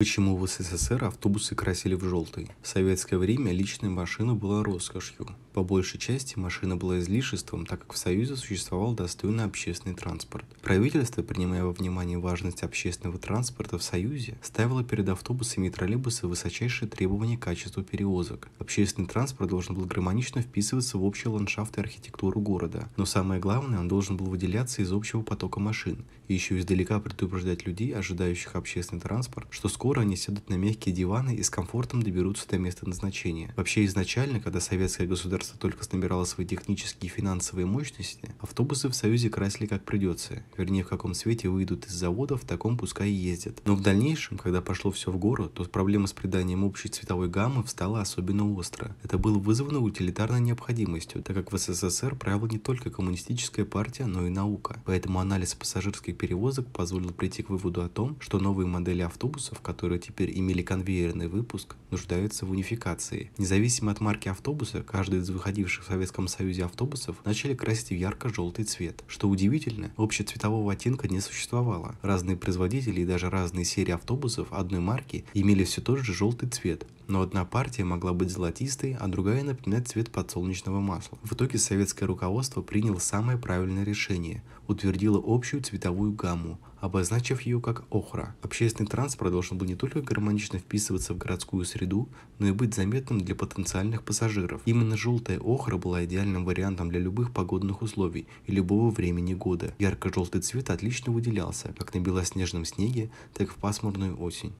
Почему в СССР автобусы красили в желтый? В советское время личная машина была роскошью. По большей части машина была излишеством, так как в Союзе существовал достойный общественный транспорт. Правительство, принимая во внимание важность общественного транспорта в Союзе, ставило перед автобусами и троллейбусами высочайшие требования к качеству перевозок. Общественный транспорт должен был гармонично вписываться в общий ландшафт и архитектуру города, но самое главное, он должен был выделяться из общего потока машин и еще издалека предупреждать людей, ожидающих общественный транспорт, что скоро они сядут на мягкие диваны и с комфортом доберутся до места назначения. Вообще изначально, когда советское государство государство только набирало свои технические и финансовые мощности, автобусы в Союзе красили как придется, вернее в каком свете выйдут из завода, в таком пускай и ездят. Но в дальнейшем, когда пошло все в гору, то проблема с приданием общей цветовой гаммы встала особенно остро. Это было вызвано утилитарной необходимостью, так как в СССР правила не только коммунистическая партия, но и наука. Поэтому анализ пассажирских перевозок позволил прийти к выводу о том, что новые модели автобусов, которые теперь имели конвейерный выпуск, нуждаются в унификации. Независимо от марки автобуса, каждый из выходивших в Советском Союзе автобусов начали красить в ярко-желтый цвет. Что удивительно, общецветового оттенка не существовало. Разные производители и даже разные серии автобусов одной марки имели все тот же желтый цвет, но одна партия могла быть золотистой, а другая напоминать цвет подсолнечного масла. В итоге советское руководство приняло самое правильное решение – утвердило общую цветовую гамму, обозначив ее как охра. Общественный транспорт должен был не только гармонично вписываться в городскую среду, но и быть заметным для потенциальных пассажиров. Именно желтая охра была идеальным вариантом для любых погодных условий и любого времени года. Ярко-желтый цвет отлично выделялся как на белоснежном снеге, так и в пасмурную осень.